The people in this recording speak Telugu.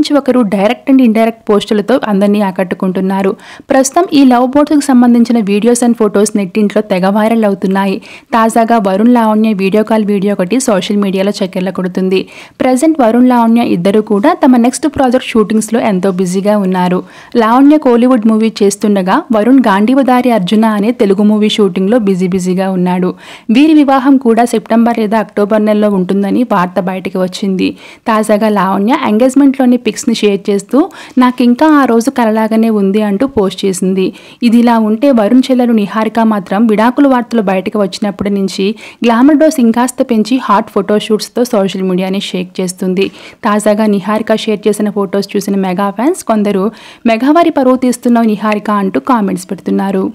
నుంచి ఒకరు డైరెక్ట్ అండ్ ఇండైరెక్ట్ పోస్టులతో అందరినీ ఆకట్టుకుంటున్నారు ప్రస్తుతం ఈ లవ్ బోట్స్కి సంబంధించిన వీడియోస్ అండ్ ఫొటోస్ నెట్టింట్లో తెగ వైరల్ అవుతున్నాయి తాజాగా Varun Lavanya video call video ఒకటి సోషల్ మీడియాలో చక్కెర్ల కొడుతుంది ప్రజెంట్ వరుణ్ లావణ్య ఇద్దరు కూడా తమ నెక్స్ట్ ప్రాజెక్ట్ షూటింగ్స్లో ఎంతో బిజీగా ఉన్నారు లావణ్య కోలీవుడ్ మూవీ చేస్తుండగా వరుణ్ గాంధీవదారి అర్జున అనే తెలుగు మూవీ షూటింగ్లో బిజీ బిజీగా ఉన్నాడు వీరి వివాహం కూడా సెప్టెంబర్ లేదా అక్టోబర్ నెలలో ఉంటుందని వార్త బయటకు వచ్చింది తాజాగా లావణ్య ఎంగేజ్మెంట్లోని పిక్స్ని షేర్ చేస్తూ నాకు ఇంకా ఆ రోజు కలలాగానే ఉంది అంటూ పోస్ట్ చేసింది ఇది ఇలా ఉంటే వరుణ్ చెల్లెలు నిహారిక మాత్రం విడాకుల వార్తలు బయటకు వచ్చినప్పటి నుంచి గ్లామర్ డోస్ ఇంకాస్త పెంచి హాట్ ఫోటోషూట్స్తో సోషల్ మీడియాని షేక్ చేస్తుంది తాజాగా నిహారిక షేర్ చేసిన ఫొటోస్ చూసిన మెగా ఫ్యాన్స్ కొందరు మెగావారి పరువు తీస్తున్నావు నిహారిక అంటూ కామెంట్స్ పెడుతున్నారు